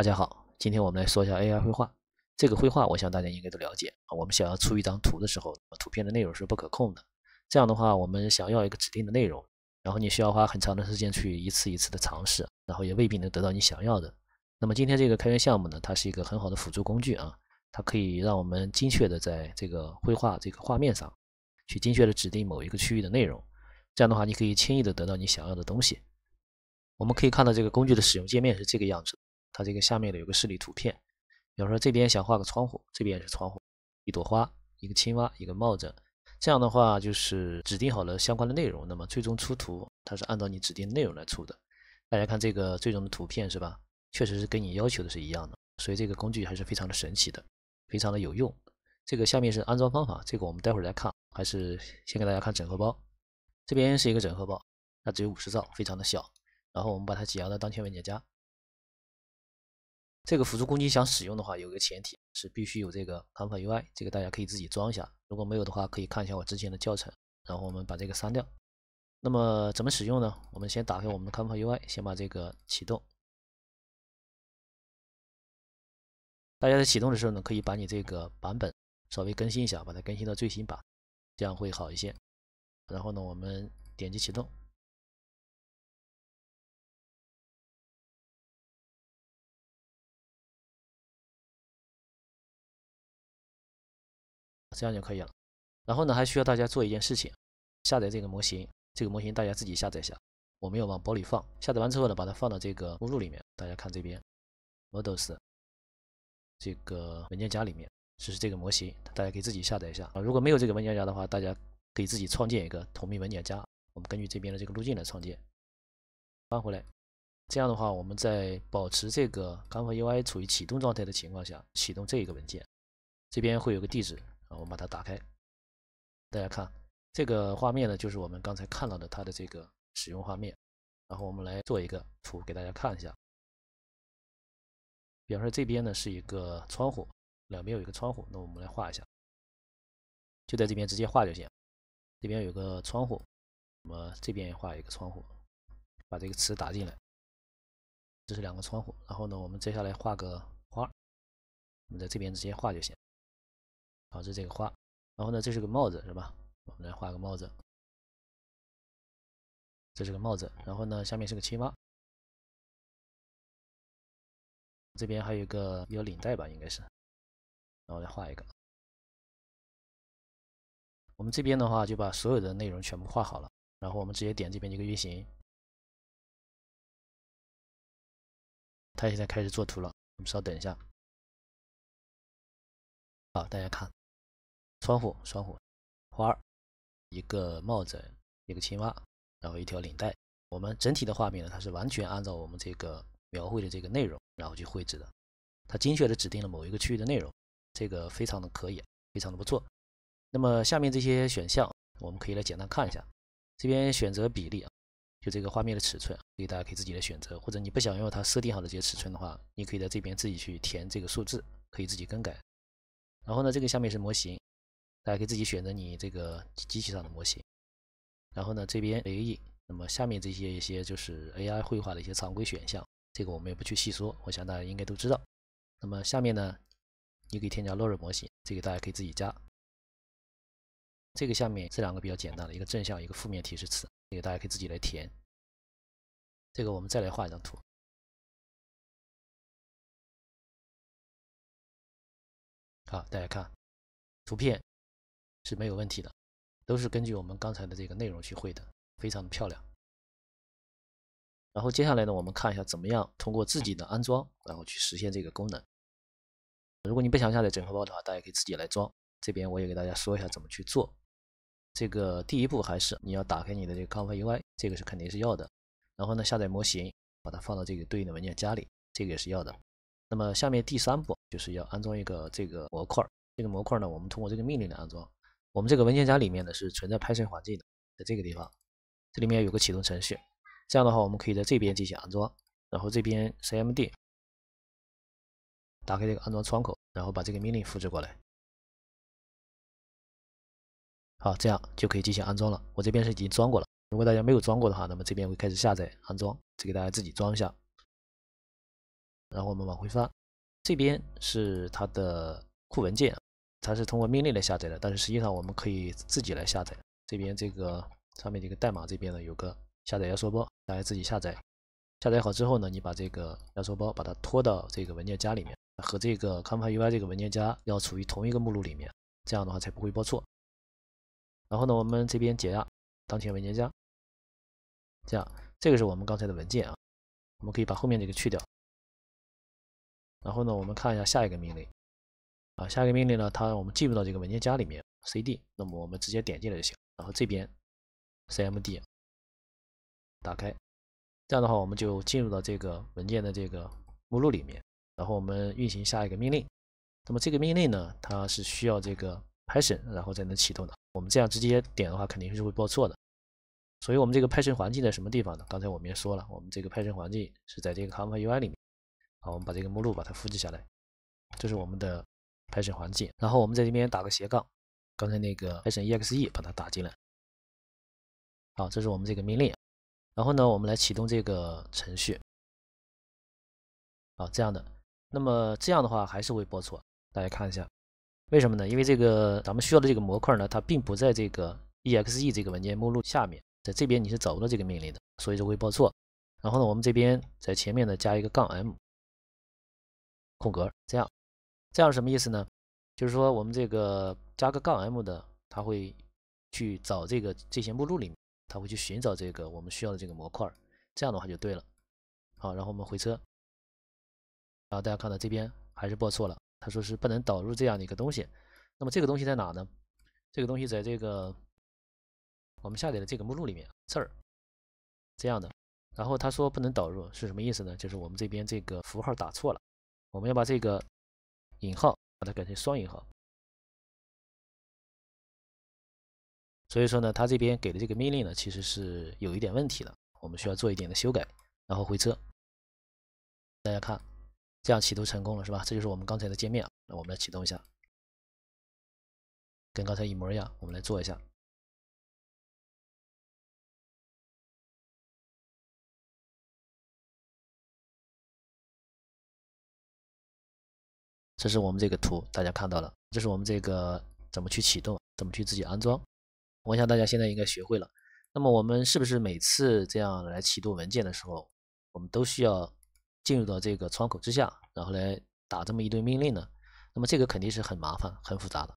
大家好，今天我们来说一下 AI 绘画。这个绘画，我想大家应该都了解啊。我们想要出一张图的时候，图片的内容是不可控的。这样的话，我们想要一个指定的内容，然后你需要花很长的时间去一次一次的尝试，然后也未必能得到你想要的。那么今天这个开源项目呢，它是一个很好的辅助工具啊，它可以让我们精确的在这个绘画这个画面上，去精确的指定某一个区域的内容。这样的话，你可以轻易的得到你想要的东西。我们可以看到这个工具的使用界面是这个样子。它这个下面的有个示例图片，比方说这边想画个窗户，这边也是窗户，一朵花，一个青蛙，一个帽子，这样的话就是指定好了相关的内容，那么最终出图它是按照你指定内容来出的。大家看这个最终的图片是吧？确实是跟你要求的是一样的，所以这个工具还是非常的神奇的，非常的有用。这个下面是安装方法，这个我们待会儿再看，还是先给大家看整合包，这边是一个整合包，它只有五十兆，非常的小，然后我们把它解压到当前文件夹。这个辅助攻击想使用的话，有个前提是必须有这个 c a m v a u i 这个大家可以自己装一下。如果没有的话，可以看一下我之前的教程。然后我们把这个删掉。那么怎么使用呢？我们先打开我们的 c a m v a u i 先把这个启动。大家在启动的时候呢，可以把你这个版本稍微更新一下，把它更新到最新版，这样会好一些。然后呢，我们点击启动。这样就可以了。然后呢，还需要大家做一件事情，下载这个模型。这个模型大家自己下载下，我没有往包里放。下载完之后呢，把它放到这个目录里面。大家看这边，models 这个文件夹里面就是这个模型，大家可以自己下载一下。啊。如果没有这个文件夹的话，大家可以自己创建一个同名文件夹。我们根据这边的这个路径来创建，搬回来。这样的话，我们在保持这个 Ganfy UI 处于启动状态的情况下，启动这一个文件，这边会有个地址。啊，我们把它打开，大家看这个画面呢，就是我们刚才看到的它的这个使用画面。然后我们来做一个图给大家看一下。比方说这边呢是一个窗户，两边有一个窗户，那我们来画一下，就在这边直接画就行。这边有个窗户，那么这边也画一个窗户，把这个词打进来，这是两个窗户。然后呢，我们接下来画个花，我们在这边直接画就行。好，是这个花。然后呢，这是个帽子，是吧？我们来画个帽子。这是个帽子。然后呢，下面是个青蛙。这边还有一个有领带吧，应该是。然后来画一个。我们这边的话就把所有的内容全部画好了。然后我们直接点这边一个运行。它现在开始做图了，我们稍等一下。好，大家看。窗户，窗户，花儿，一个帽子，一个青蛙，然后一条领带。我们整体的画面呢，它是完全按照我们这个描绘的这个内容然后去绘制的。它精确的指定了某一个区域的内容，这个非常的可以，非常的不错。那么下面这些选项，我们可以来简单看一下。这边选择比例啊，就这个画面的尺寸，所以大家可以自己来选择，或者你不想用它设定好的这些尺寸的话，你可以在这边自己去填这个数字，可以自己更改。然后呢，这个下面是模型。大家可以自己选择你这个机器上的模型，然后呢，这边 A.E.，那么下面这些一些就是 AI 绘画的一些常规选项，这个我们也不去细说，我想大家应该都知道。那么下面呢，你可以添加落日模型，这个大家可以自己加。这个下面这两个比较简单的，一个正向，一个负面提示词，这个大家可以自己来填。这个我们再来画一张图，好，大家看图片。是没有问题的，都是根据我们刚才的这个内容去绘的，非常的漂亮。然后接下来呢，我们看一下怎么样通过自己的安装，然后去实现这个功能。如果你不想下载整合包的话，大家可以自己来装。这边我也给大家说一下怎么去做。这个第一步还是你要打开你的这个 c o n f i g UI，这个是肯定是要的。然后呢，下载模型，把它放到这个对应的文件夹里，这个也是要的。那么下面第三步就是要安装一个这个模块，这个模块呢，我们通过这个命令来安装。我们这个文件夹里面呢是存在拍摄环境的，在这个地方，这里面有个启动程序，这样的话我们可以在这边进行安装，然后这边 CMD 打开这个安装窗口，然后把这个命令复制过来，好，这样就可以进行安装了。我这边是已经装过了，如果大家没有装过的话，那么这边会开始下载安装，再给大家自己装一下。然后我们往回翻，这边是它的库文件。它是通过命令来下载的，但是实际上我们可以自己来下载。这边这个上面这个代码这边呢有个下载压缩包，大家自己下载。下载好之后呢，你把这个压缩包把它拖到这个文件夹里面，和这个 compileui 这个文件夹要处于同一个目录里面，这样的话才不会报错。然后呢，我们这边解压当前文件夹，这样这个是我们刚才的文件啊，我们可以把后面这个去掉。然后呢，我们看一下下一个命令。啊，下一个命令呢？它让我们进入到这个文件夹里面，cd。那么我们直接点进来就行。然后这边，cmd 打开，这样的话我们就进入到这个文件的这个目录里面。然后我们运行下一个命令。那么这个命令呢，它是需要这个 Python，然后才能启动的。我们这样直接点的话，肯定是会报错的。所以我们这个 Python 环境在什么地方呢？刚才我们也说了，我们这个 Python 环境是在这个 ComfyUI 里面。好，我们把这个目录把它复制下来，这是我们的。Python 环境，然后我们在这边打个斜杠，刚才那个 Python .exe 把它打进来。好，这是我们这个命令。然后呢，我们来启动这个程序。好，这样的，那么这样的话还是会报错。大家看一下，为什么呢？因为这个咱们需要的这个模块呢，它并不在这个 .exe 这个文件目录下面，在这边你是找不到这个命令的，所以说会报错。然后呢，我们这边在前面呢加一个杠 m，空格，这样。这样什么意思呢？就是说我们这个加个杠 m 的，它会去找这个这些目录里，它会去寻找这个我们需要的这个模块。这样的话就对了。好，然后我们回车，啊，大家看到这边还是报错了，他说是不能导入这样的一个东西。那么这个东西在哪呢？这个东西在这个我们下载的这个目录里面，这儿这样的。然后他说不能导入是什么意思呢？就是我们这边这个符号打错了，我们要把这个。引号把它改成双引号，所以说呢，他这边给的这个命令呢，其实是有一点问题的，我们需要做一点的修改，然后回车，大家看，这样启动成功了是吧？这就是我们刚才的界面，那我们来启动一下，跟刚才一模一样，我们来做一下。这是我们这个图，大家看到了。这是我们这个怎么去启动，怎么去自己安装。我想大家现在应该学会了。那么我们是不是每次这样来启动文件的时候，我们都需要进入到这个窗口之下，然后来打这么一堆命令呢？那么这个肯定是很麻烦、很复杂的。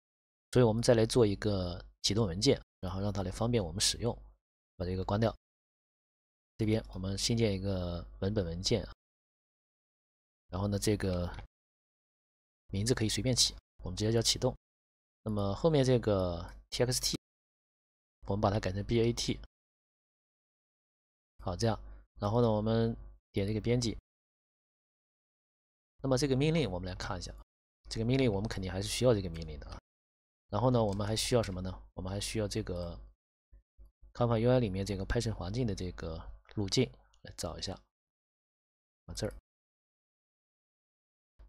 所以，我们再来做一个启动文件，然后让它来方便我们使用。把这个关掉。这边我们新建一个文本文件，然后呢，这个。名字可以随便起，我们直接叫启动。那么后面这个 .txt 我们把它改成 .bat。好，这样，然后呢，我们点这个编辑。那么这个命令我们来看一下，这个命令我们肯定还是需要这个命令的啊。然后呢，我们还需要什么呢？我们还需要这个开发 UI 里面这个 Python 环境的这个路径，来找一下，这儿。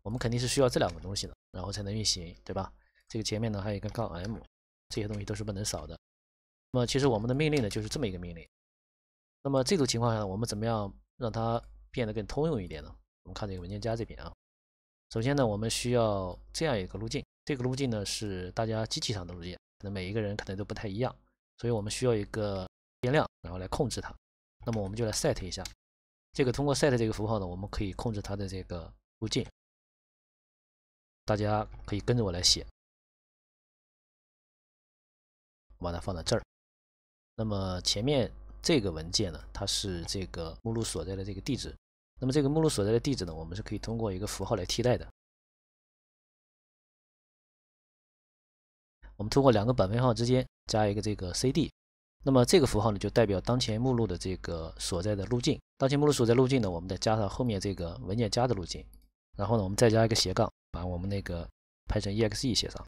我们肯定是需要这两个东西的，然后才能运行，对吧？这个前面呢还有一个杠 m，这些东西都是不能少的。那么其实我们的命令呢就是这么一个命令。那么这种情况下，我们怎么样让它变得更通用一点呢？我们看这个文件夹这边啊。首先呢，我们需要这样一个路径，这个路径呢是大家机器上的路径，可能每一个人可能都不太一样，所以我们需要一个变量，然后来控制它。那么我们就来 set 一下，这个通过 set 这个符号呢，我们可以控制它的这个路径。大家可以跟着我来写，我把它放在这儿。那么前面这个文件呢，它是这个目录所在的这个地址。那么这个目录所在的地址呢，我们是可以通过一个符号来替代的。我们通过两个百分号之间加一个这个 C D，那么这个符号呢，就代表当前目录的这个所在的路径。当前目录所在路径呢，我们再加上后面这个文件夹的路径，然后呢，我们再加一个斜杠。把我们那个拍成 exe 写上，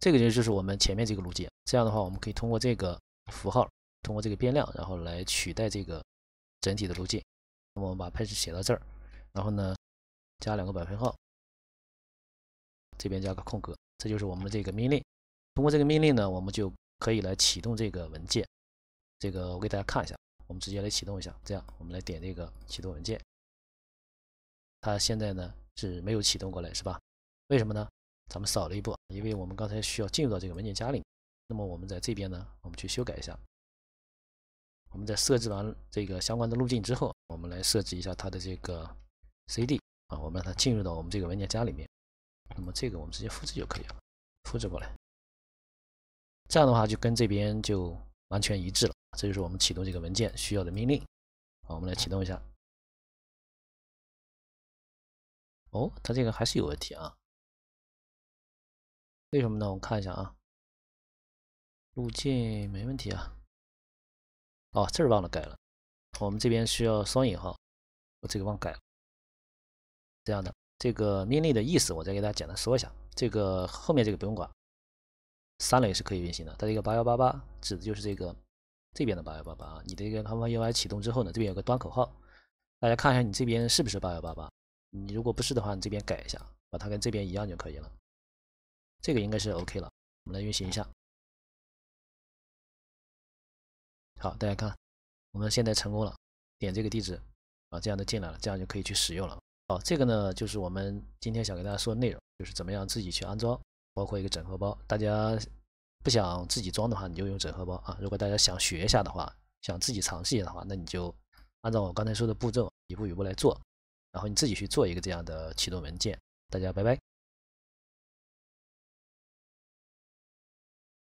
这个就就是我们前面这个路径。这样的话，我们可以通过这个符号，通过这个变量，然后来取代这个整体的路径。那么我们把配置写到这儿，然后呢，加两个百分号，这边加个空格，这就是我们的这个命令。通过这个命令呢，我们就可以来启动这个文件。这个我给大家看一下。我们直接来启动一下，这样我们来点这个启动文件，它现在呢是没有启动过来，是吧？为什么呢？咱们少了一步，因为我们刚才需要进入到这个文件夹里。那么我们在这边呢，我们去修改一下。我们在设置完这个相关的路径之后，我们来设置一下它的这个 C D 啊，我们让它进入到我们这个文件夹里面。那么这个我们直接复制就可以了，复制过来。这样的话就跟这边就完全一致了。这就是我们启动这个文件需要的命令，好，我们来启动一下。哦，它这个还是有问题啊？为什么呢？我看一下啊，路径没问题啊。哦，这儿忘了改了，我们这边需要双引号，我这个忘改了。这样的这个命令的意思，我再给大家简单说一下。这个后面这个不用管，三类是可以运行的。它这个八幺八八指的就是这个。这边的八幺八八，你这个淘宝 UI 启动之后呢，这边有个端口号，大家看一下你这边是不是八幺八八，你如果不是的话，你这边改一下，把它跟这边一样就可以了。这个应该是 OK 了，我们来运行一下。好，大家看，我们现在成功了，点这个地址啊，这样的进来了，这样就可以去使用了。好，这个呢就是我们今天想给大家说的内容，就是怎么样自己去安装，包括一个整合包，大家。不想自己装的话，你就用整合包啊。如果大家想学一下的话，想自己尝试一下的话，那你就按照我刚才说的步骤，一步一步来做，然后你自己去做一个这样的启动文件。大家拜拜。